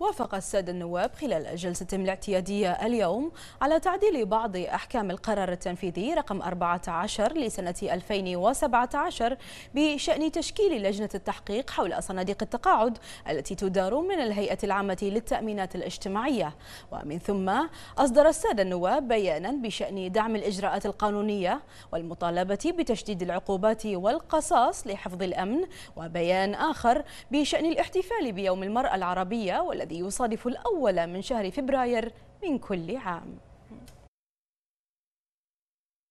وافق السادة النواب خلال جلستهم الاعتيادية اليوم على تعديل بعض أحكام القرار التنفيذي رقم 14 لسنة 2017 بشأن تشكيل لجنة التحقيق حول صناديق التقاعد التي تدار من الهيئة العامة للتأمينات الاجتماعية ومن ثم أصدر السادة النواب بيانا بشأن دعم الإجراءات القانونية والمطالبة بتشديد العقوبات والقصاص لحفظ الأمن وبيان آخر بشأن الاحتفال بيوم المرأة العربية والذي الذي يصادف الأول من شهر فبراير من كل عام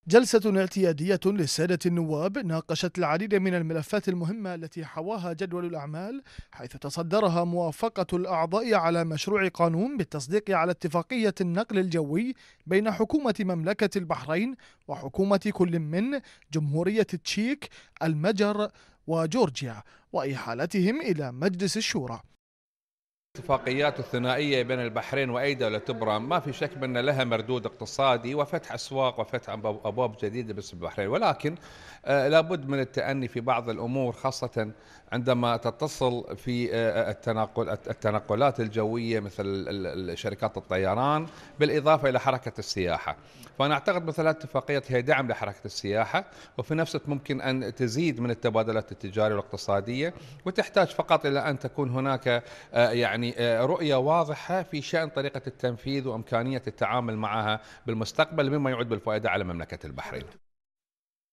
جلسة اعتيادية للسادة النواب ناقشت العديد من الملفات المهمة التي حواها جدول الأعمال حيث تصدرها موافقة الأعضاء على مشروع قانون بالتصديق على اتفاقية النقل الجوي بين حكومة مملكة البحرين وحكومة كل من جمهورية التشيك المجر وجورجيا وإحالتهم إلى مجلس الشورى الاتفاقيات الثنائية بين البحرين وأي دولة تبرم ما في شك بأن لها مردود اقتصادي وفتح أسواق وفتح أبواب جديدة باسم البحرين ولكن آه، لابد من التأني في بعض الأمور خاصة عندما تتصل في آه، آه، التنقل التنقلات الجوية مثل شركات الطيران بالإضافة إلى حركة السياحة فأنا أعتقد مثل هذه الاتفاقيات هي دعم لحركة السياحة وفي نفس الوقت ممكن أن تزيد من التبادلات التجارية والاقتصادية وتحتاج فقط إلى أن تكون هناك يعني يعني آه، رؤية واضحة في شأن طريقة التنفيذ وإمكانية التعامل معها بالمستقبل مما يعود بالفائدة على مملكة البحرين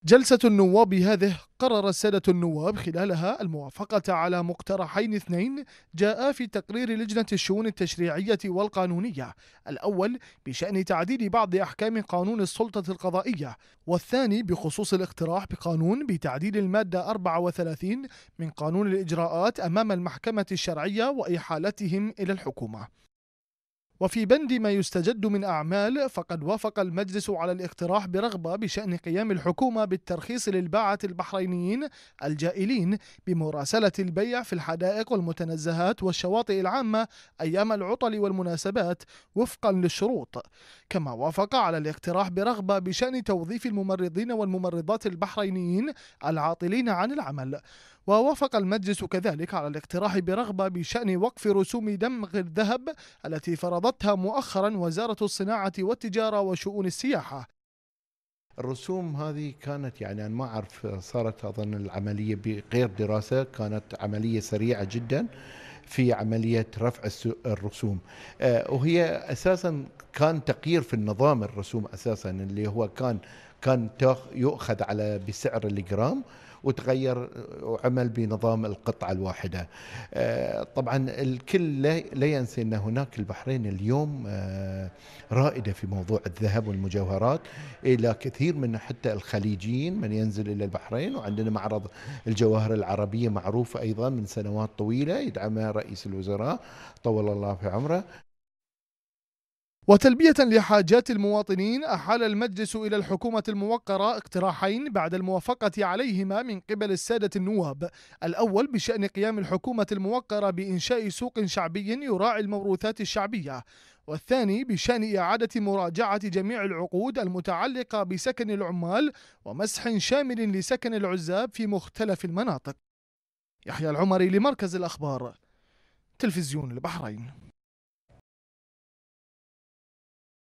جلسة النواب هذه قرر السادة النواب خلالها الموافقة على مقترحين اثنين جاء في تقرير لجنة الشؤون التشريعية والقانونية الأول بشأن تعديل بعض أحكام قانون السلطة القضائية والثاني بخصوص الاقتراح بقانون بتعديل المادة 34 من قانون الإجراءات أمام المحكمة الشرعية وإحالتهم إلى الحكومة وفي بند ما يستجد من أعمال فقد وافق المجلس على الاقتراح برغبة بشأن قيام الحكومة بالترخيص للباعة البحرينيين الجائلين بمراسلة البيع في الحدائق والمتنزهات والشواطئ العامة أيام العطل والمناسبات وفقا للشروط كما وافق على الاقتراح برغبة بشأن توظيف الممرضين والممرضات البحرينيين العاطلين عن العمل ووافق المجلس كذلك على الاقتراح برغبة بشأن وقف رسوم دمغ الذهب التي فرض فرضتها مؤخرا وزارة الصناعة والتجارة وشؤون السياحة الرسوم هذه كانت يعني أنا ما أعرف صارت أظن العملية بغير دراسة كانت عملية سريعة جدا في عملية رفع الرسوم آه، وهي أساسا كان تغيير في النظام الرسوم أساسا اللي هو كان كان يؤخذ على بسعر الجرام وتغير وعمل بنظام القطعة الواحدة آه، طبعا الكل لا ينسى أن هناك البحرين اليوم آه، رائدة في موضوع الذهب والمجوهرات إلى كثير من حتى الخليجيين من ينزل إلى البحرين وعندنا معرض الجواهر العربية معروف أيضا من سنوات طويلة يدعمها رئيس الوزراء طول الله في عمره وتلبية لحاجات المواطنين أحال المجلس إلى الحكومة الموقرة اقتراحين بعد الموافقة عليهما من قبل السادة النواب الأول بشأن قيام الحكومة الموقرة بإنشاء سوق شعبي يراعي الموروثات الشعبية والثاني بشأن إعادة مراجعة جميع العقود المتعلقة بسكن العمال ومسح شامل لسكن العزاب في مختلف المناطق يحيى العمري لمركز الأخبار تلفزيون البحرين